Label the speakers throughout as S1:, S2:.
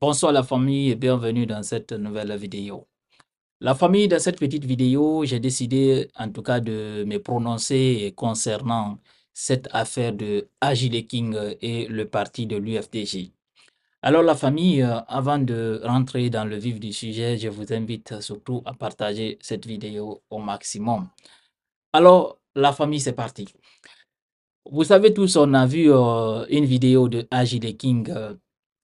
S1: Bonsoir la famille et bienvenue dans cette nouvelle vidéo. La famille, dans cette petite vidéo, j'ai décidé en tout cas de me prononcer concernant cette affaire de Agile King et le parti de l'UFDG. Alors la famille, euh, avant de rentrer dans le vif du sujet, je vous invite surtout à partager cette vidéo au maximum. Alors la famille, c'est parti. Vous savez tous, on a vu euh, une vidéo de Agile King euh,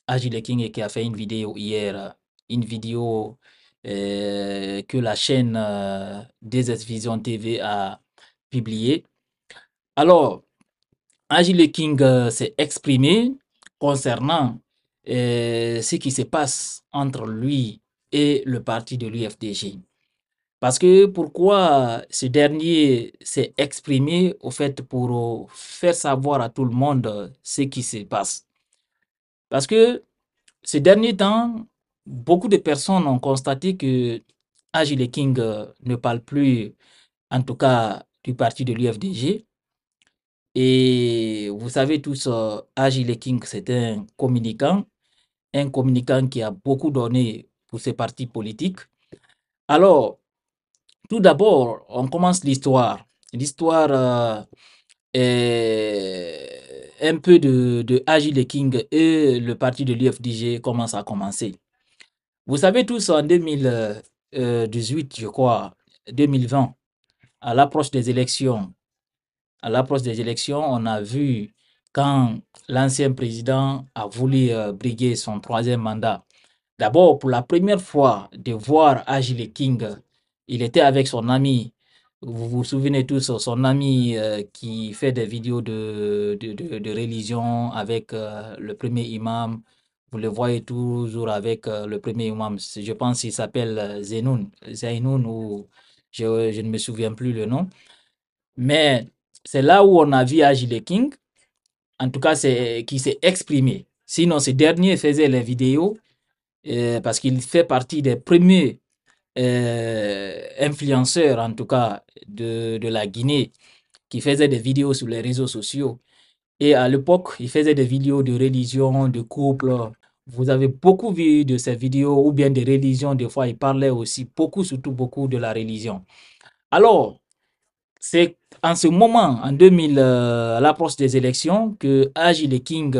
S1: Agile King qui a fait une vidéo hier, une vidéo euh, que la chaîne euh, des Vision TV a publiée. Alors, Agile King euh, s'est exprimé concernant ce qui se passe entre lui et le parti de l'UFDG. Parce que pourquoi ce dernier s'est exprimé au fait pour faire savoir à tout le monde ce qui se passe. Parce que ces derniers temps, beaucoup de personnes ont constaté que Agile King euh, ne parle plus, en tout cas, du parti de l'UFDG. Et vous savez tous, euh, Agile King, c'est un communicant, un communicant qui a beaucoup donné pour ses partis politiques. Alors, tout d'abord, on commence l'histoire. L'histoire euh, et euh, un peu de, de Agile King et le parti de l'UFDG commence à commencer. Vous savez tous, en 2018, euh, je crois, 2020, à l'approche des élections, à l'approche des élections, on a vu quand l'ancien président a voulu euh, briguer son troisième mandat. D'abord, pour la première fois de voir Agile King, il était avec son ami vous vous souvenez tous, son ami euh, qui fait des vidéos de, de, de, religion avec euh, le premier imam. Vous le voyez toujours avec euh, le premier imam. Je pense qu'il s'appelle Zenoun, Zainoun ou je, je, ne me souviens plus le nom. Mais c'est là où on a vu Agile King, en tout cas, c'est qui s'est exprimé. Sinon, ce dernier faisait les vidéos parce qu'il fait partie des premiers euh, influenceur, en tout cas, de, de, la Guinée, qui faisait des vidéos sur les réseaux sociaux. Et à l'époque, il faisait des vidéos de religion, de couple. Vous avez beaucoup vu de ces vidéos ou bien des religions. Des fois, il parlait aussi beaucoup, surtout beaucoup de la religion. Alors, c'est en ce moment, en 2000, euh, à l'approche des élections, que Agile King,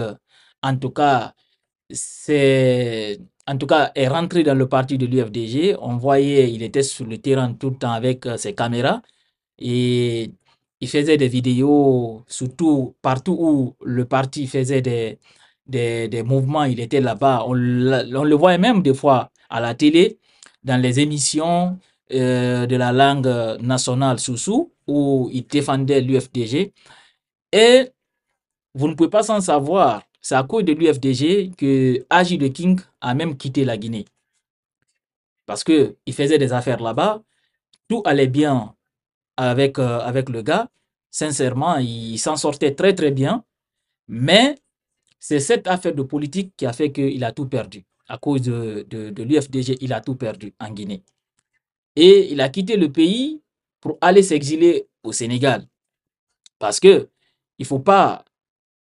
S1: en tout cas, c'est en tout cas, est rentré dans le parti de l'UFDG. On voyait, il était sur le terrain tout le temps avec euh, ses caméras et il faisait des vidéos, surtout partout où le parti faisait des, des, des mouvements, il était là-bas. On, le voyait même des fois à la télé, dans les émissions euh, de la langue euh, nationale Soussou, où il défendait l'UFDG. Et vous ne pouvez pas s'en savoir c'est à cause de l'UFDG que Agi de King a même quitté la Guinée. Parce qu'il faisait des affaires là-bas, tout allait bien avec, euh, avec le gars. Sincèrement, il s'en sortait très très bien. Mais c'est cette affaire de politique qui a fait qu'il a tout perdu. À cause de, de, l'UFDG, il a tout perdu en Guinée. Et il a quitté le pays pour aller s'exiler au Sénégal. Parce que il ne faut pas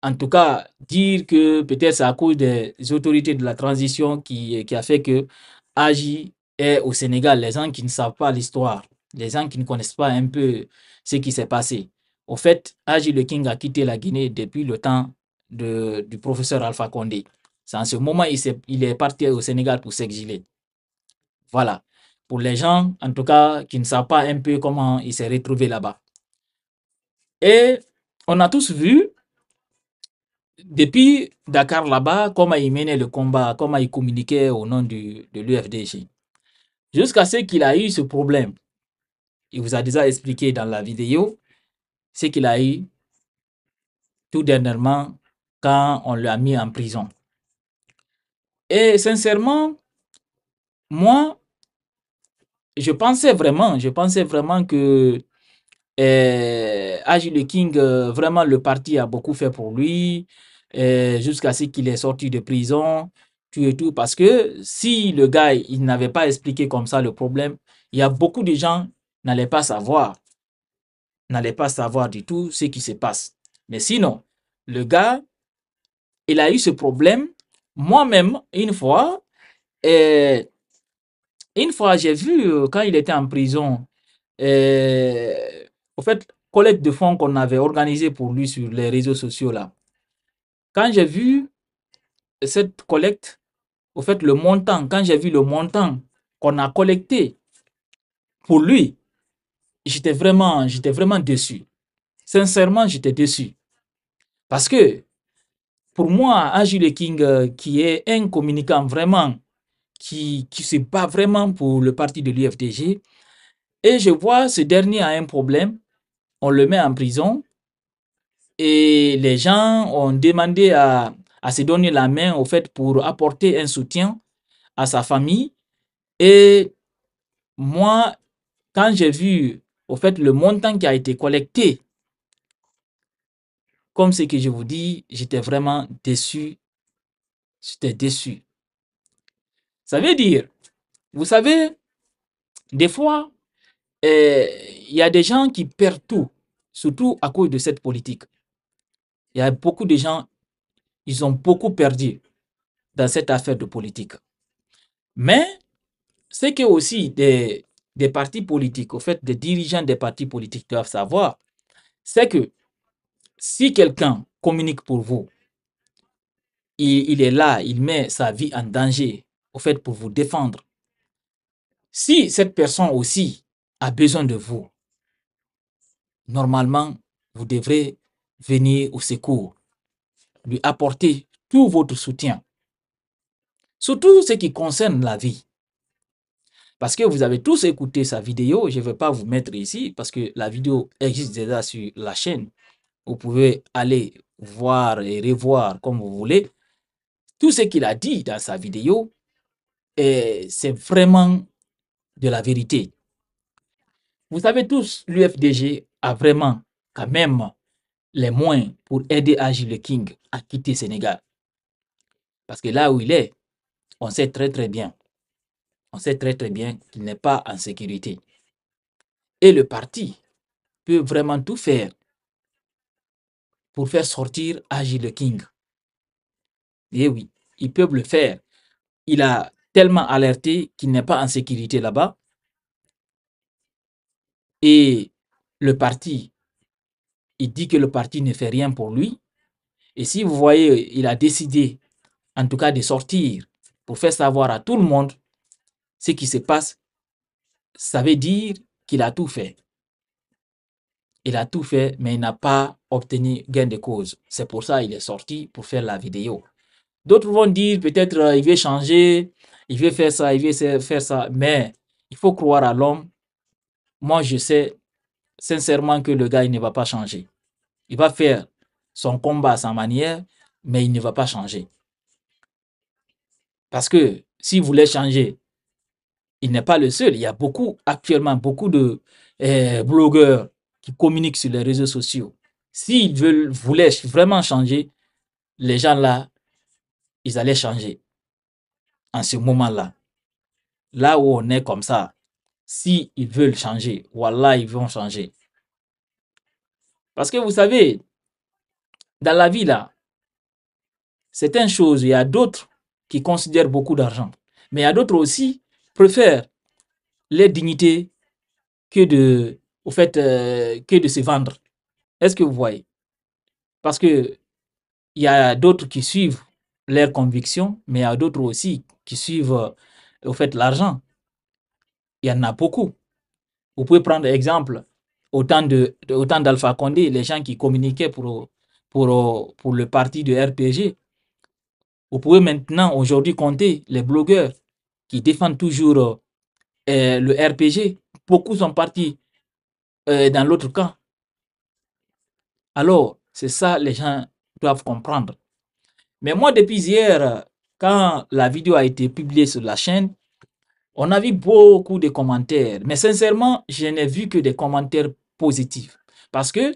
S1: en tout cas, dire que peut-être c'est à cause des autorités de la transition qui, qui a fait que Agi est au Sénégal. Les gens qui ne savent pas l'histoire, les gens qui ne connaissent pas un peu ce qui s'est passé. Au fait, Aji le King a quitté la Guinée depuis le temps de, du professeur Alpha Condé. C'est en ce moment il, il est parti au Sénégal pour s'exiler. Voilà. Pour les gens, en tout cas, qui ne savent pas un peu comment il s'est retrouvé là-bas. Et on a tous vu depuis Dakar là-bas, comment il menait le combat, comment il communiquait au nom du, de l'UFDG. Jusqu'à ce qu'il a eu ce problème, il vous a déjà expliqué dans la vidéo ce qu'il a eu tout dernièrement quand on l'a mis en prison. Et sincèrement, moi, je pensais vraiment, je pensais vraiment que euh, Agile King, euh, vraiment, le parti a beaucoup fait pour lui, euh, jusqu'à ce qu'il est sorti de prison, tu et tout. Parce que si le gars, il n'avait pas expliqué comme ça le problème, il y a beaucoup de gens n'allaient pas savoir, n'allaient pas savoir du tout ce qui se passe. Mais sinon, le gars, il a eu ce problème. Moi-même, une fois, et euh, une fois, j'ai vu quand il était en prison, au fait, collecte de fonds qu'on avait organisé pour lui sur les réseaux sociaux là. Quand j'ai vu cette collecte, au fait le montant, quand j'ai vu le montant qu'on a collecté pour lui, j'étais vraiment, j'étais vraiment déçu. Sincèrement, j'étais déçu. Parce que pour moi, Agile King, euh, qui est un communicant vraiment, qui, qui se bat vraiment pour le parti de l'UFDG, et je vois ce dernier a un problème, on le met en prison. Et les gens ont demandé à, se donner la main, au fait, pour apporter un soutien à sa famille. Et moi, quand j'ai vu, au fait, le montant qui a été collecté, comme ce que je vous dis, j'étais vraiment déçu. J'étais déçu. Ça veut dire, vous savez, des fois, eh, il y a des gens qui perdent tout surtout à cause de cette politique. Il y a beaucoup de gens, ils ont beaucoup perdu dans cette affaire de politique. Mais ce que aussi des, des partis politiques, au fait, des dirigeants des partis politiques doivent savoir, c'est que si quelqu'un communique pour vous, il, il, est là, il met sa vie en danger, au fait, pour vous défendre. Si cette personne aussi a besoin de vous, normalement, vous devrez venir au secours, lui apporter tout votre soutien, surtout ce qui concerne la vie. Parce que vous avez tous écouté sa vidéo, je ne vais pas vous mettre ici parce que la vidéo existe déjà sur la chaîne. Vous pouvez aller voir et revoir comme vous voulez. Tout ce qu'il a dit dans sa vidéo, c'est vraiment de la vérité. Vous savez tous, l'UFDG a vraiment quand même les moyens pour aider Agile King à quitter Sénégal. Parce que là où il est, on sait très très bien, on sait très très bien qu'il n'est pas en sécurité. Et le parti peut vraiment tout faire pour faire sortir Agile King. Et eh oui, ils peuvent le faire. Il a tellement alerté qu'il n'est pas en sécurité là-bas. Et le parti, il dit que le parti ne fait rien pour lui. Et si vous voyez, il a décidé, en tout cas, de sortir pour faire savoir à tout le monde ce qui se passe, ça veut dire qu'il a tout fait. Il a tout fait, mais il n'a pas obtenu gain de cause. C'est pour ça qu'il est sorti pour faire la vidéo. D'autres vont dire peut-être euh, il veut changer, il veut faire ça, il veut faire ça, mais il faut croire à l'homme. Moi, je sais sincèrement que le gars, il ne va pas changer. Il va faire son combat à sa manière, mais il ne va pas changer. Parce que s'il voulait changer, il n'est pas le seul. Il y a beaucoup, actuellement, beaucoup de eh, blogueurs qui communiquent sur les réseaux sociaux. S'ils veulent, voulaient vraiment changer, les gens là, ils allaient changer. En ce moment-là. Là où on est comme ça, s'ils veulent changer, voilà, ils vont changer. Parce que vous savez, dans la vie, là, certaines choses, il y a d'autres qui considèrent beaucoup d'argent. Mais il y a d'autres aussi préfèrent les dignités que de, au fait, euh, que de se vendre. Est-ce que vous voyez Parce que il y a d'autres qui suivent leurs convictions, mais il y a d'autres aussi qui suivent, euh, au fait, l'argent il y en a beaucoup. Vous pouvez prendre exemple, autant temps d'Alpha Condé, les gens qui communiquaient pour, pour, pour le parti de RPG. Vous pouvez maintenant, aujourd'hui, compter les blogueurs qui défendent toujours euh, le RPG. Beaucoup sont partis euh, dans l'autre camp. Alors, c'est ça les gens doivent comprendre. Mais moi, depuis hier, quand la vidéo a été publiée sur la chaîne, on a vu beaucoup de commentaires, mais sincèrement, je n'ai vu que des commentaires positifs. Parce que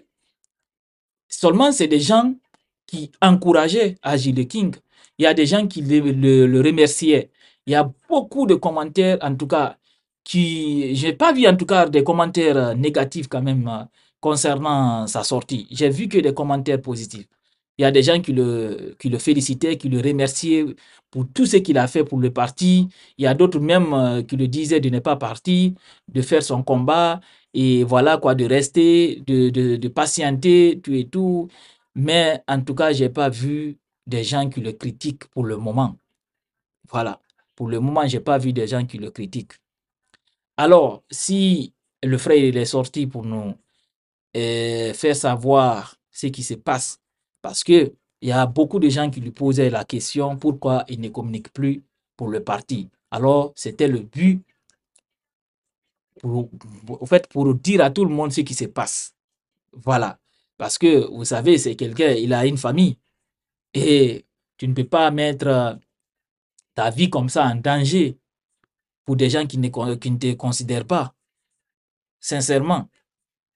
S1: seulement, c'est des gens qui encourageaient Agile King. Il y a des gens qui le, remerciaient. Il y a beaucoup de commentaires, en tout cas, qui... Je n'ai pas vu, en tout cas, des commentaires euh, négatifs quand même euh, concernant sa sortie. J'ai vu que des commentaires positifs. Il y a des gens qui le, le félicitaient, qui le remerciaient pour tout ce qu'il a fait pour le parti. Il y a d'autres même euh, qui le disaient de ne pas partir, de faire son combat, et voilà quoi, de rester, de, patienter, tout et tout. Mais en tout cas, je n'ai pas vu des gens qui le critiquent pour le moment. Voilà. Pour le moment, je n'ai pas vu des gens qui le critiquent. Alors, si le frère il est sorti pour nous euh, faire savoir ce qui se passe parce que il y a beaucoup de gens qui lui posaient la question pourquoi il ne communique plus pour le parti. Alors, c'était le but, pour, fait, pour dire à tout le monde ce qui se passe. Voilà. Parce que, vous savez, c'est quelqu'un, il a une famille. Et tu ne peux pas mettre euh, ta vie comme ça en danger pour des gens qui ne te considèrent pas. Sincèrement,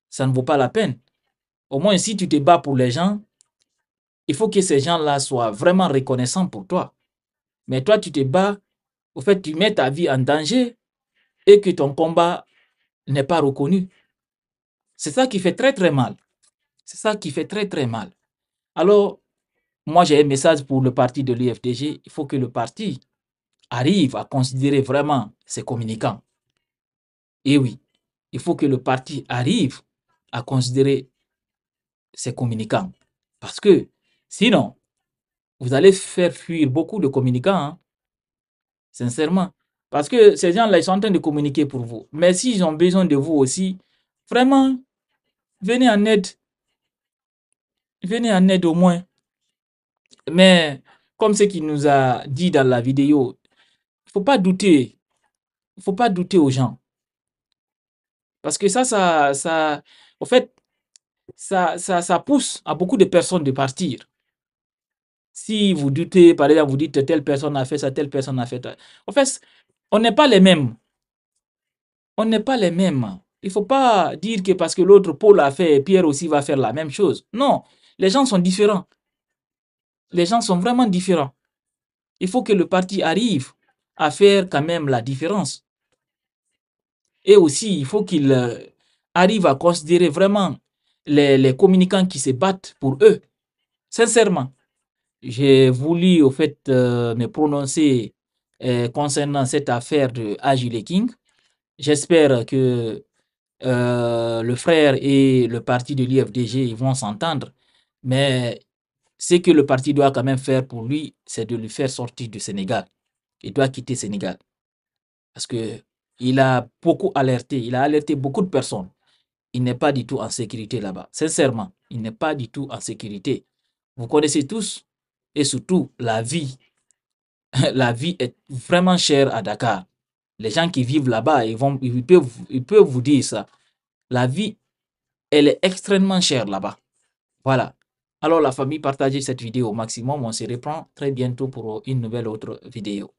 S1: ça ne vaut pas la peine. Au moins, si tu te bats pour les gens, il faut que ces gens-là soient vraiment reconnaissants pour toi. Mais toi, tu te bats, au fait, tu mets ta vie en danger et que ton combat n'est pas reconnu. C'est ça qui fait très, très mal. C'est ça qui fait très, très mal. Alors, moi, j'ai un message pour le parti de l'UFDG. Il faut que le parti arrive à considérer vraiment ses communicants. Et eh oui, il faut que le parti arrive à considérer ses communicants. Parce que Sinon, vous allez faire fuir beaucoup de communicants, hein, sincèrement. Parce que ces gens-là, ils sont en train de communiquer pour vous. Mais s'ils ont besoin de vous aussi, vraiment, venez en aide. Venez en aide au moins. Mais comme ce qu'il nous a dit dans la vidéo, il ne faut pas douter. Il ne faut pas douter aux gens. Parce que ça, ça, ça, au fait, ça, ça pousse à beaucoup de personnes de partir. Si vous doutez, par exemple, vous dites telle personne a fait ça, telle personne a fait ça. En fait, on n'est pas les mêmes. On n'est pas les mêmes. Il ne faut pas dire que parce que l'autre Paul a fait, Pierre aussi va faire la même chose. Non, les gens sont différents. Les gens sont vraiment différents. Il faut que le parti arrive à faire quand même la différence. Et aussi, il faut qu'il euh, arrive à considérer vraiment les, les communicants qui se battent pour eux. Sincèrement, j'ai voulu au fait euh, me prononcer euh, concernant cette affaire de Agile King. J'espère que euh, le frère et le parti de l'IFDG vont s'entendre, mais ce que le parti doit quand même faire pour lui, c'est de lui faire sortir du Sénégal. Il doit quitter le Sénégal. Parce que il a beaucoup alerté, il a alerté beaucoup de personnes. Il n'est pas du tout en sécurité là-bas. Sincèrement, il n'est pas du tout en sécurité. Vous connaissez tous et surtout, la vie, la vie est vraiment chère à Dakar. Les gens qui vivent là-bas, ils, vont, ils, peuvent, ils peuvent vous dire ça. La vie, elle est extrêmement chère là-bas. Voilà. Alors la famille, partagez cette vidéo au maximum. On se reprend très bientôt pour une nouvelle autre vidéo.